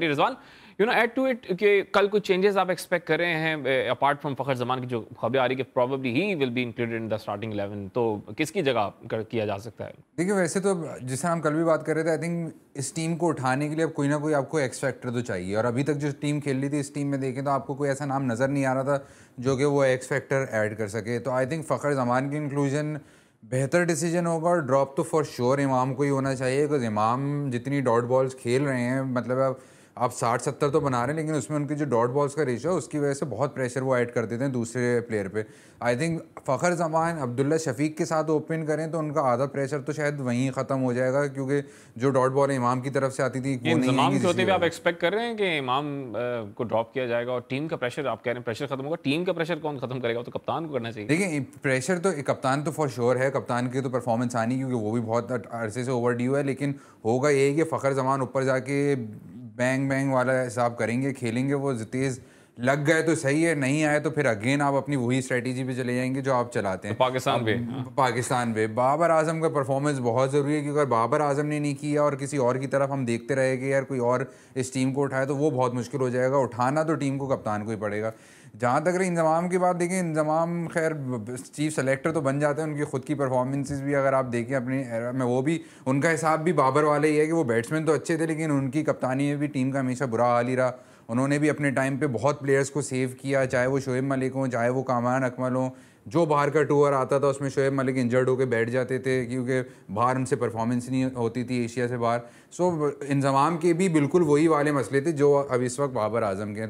Rizwan you know add to it कि कल कुछ चेंजेस आप एक्सपेक्ट कर रहे हैं अपार्ट फ्रॉम फखर जमान की जो खबरें आ रही है probably he will be included in the starting eleven तो किसकी जगह किया जा सकता है देखिए वैसे तो जिससे हम कल भी बात कर रहे थे आई थिंक इस टीम को उठाने के लिए अब कोई ना कोई आपको एक्स फैक्टर तो चाहिए और अभी तक जो टीम खेल रही थी इस टीम में देखें तो आपको कोई ऐसा नाम नज़र नहीं आ रहा था जो कि वो एक्स फैक्टर ऐड कर सके तो आई थिंक फ़खर जमान की इंक्लूजन बेहतर डिसीजन होगा और ड्रॉप तो फॉर श्योर इमाम को ही होना चाहिए बिकॉज इमाम जितनी डॉट बॉल्स खेल रहे हैं मतलब अब आप साठ सत्तर तो बना रहे हैं लेकिन उसमें उनकी जो डॉट बॉल्स का रेशो है उसकी वजह से बहुत प्रेशर वो ऐड कर देते हैं दूसरे प्लेयर पे आई थिंक फ़खर जमान अब्दुल्ला शफीक के साथ ओपन करें तो उनका आधा प्रेशर तो शायद वहीं ख़त्म हो जाएगा क्योंकि जो डॉट बॉल इमाम की तरफ से आती थी वो नहीं के होते भी आप एक्सपेक्ट कर रहे हैं कि इमाम को ड्रॉप किया जाएगा और टीम का प्रेशर आप कह रहे हैं प्रेशर खत्म होगा टीम का प्रेशर कौन खत्म करेगा तो कप्तान को करना चाहिए देखिए प्रेशर तो कप्तान तो फॉर श्योर है कप्तान की तो परफॉर्मेंस आनी क्योंकि वो भी बहुत अरसे से ओवर ड्यू है लेकिन होगा यही कि फ़खर जमान ऊपर जाके बैंग बैंग वाला हिसाब करेंगे खेलेंगे वो तेज़ लग गए तो सही है नहीं आए तो फिर अगेन आप अपनी वही स्ट्रेटेजी पे चले जाएंगे जो आप चलाते हैं तो पाकिस्तान पे पाकिस्तान पे बाबर आजम का परफॉर्मेंस बहुत ज़रूरी है क्योंकि अगर बाबर आजम ने नहीं किया और किसी और की तरफ हम देखते रहे कि यार कोई और इस टीम को उठाए तो वो बहुत मुश्किल हो जाएगा उठाना तो टीम को कप्तान को ही पड़ेगा जहाँ तक अगर इंजमाम की बात देखें इंजमाम खैर चीफ सेलेक्टर तो बन जाते हैं उनकी खुद की परफॉर्मेंसेज भी अगर आप देखें अपने एरा में वो भी उनका हिसाब भी बाबर वाले ही है कि वो बैट्समैन तो अच्छे थे लेकिन उनकी कप्तानी में भी टीम का हमेशा बुरा हाल ही रहा उन्होंने भी अपने टाइम पर बहुत प्लेयर्स को सेव किया चाहे वो शोएब मलिक हों चाहे वो कामान अकमल हों जो बाहर का टूर आता था उसमें शोएब मलिक इंजर्ड होकर बैठ जाते थे क्योंकि बाहर उनसे परफॉर्मेंस नहीं होती थी एशिया से बाहर सो इंजमाम के भी बिल्कुल वही वाले मसले थे जो अब इस वक्त बाबर आजम के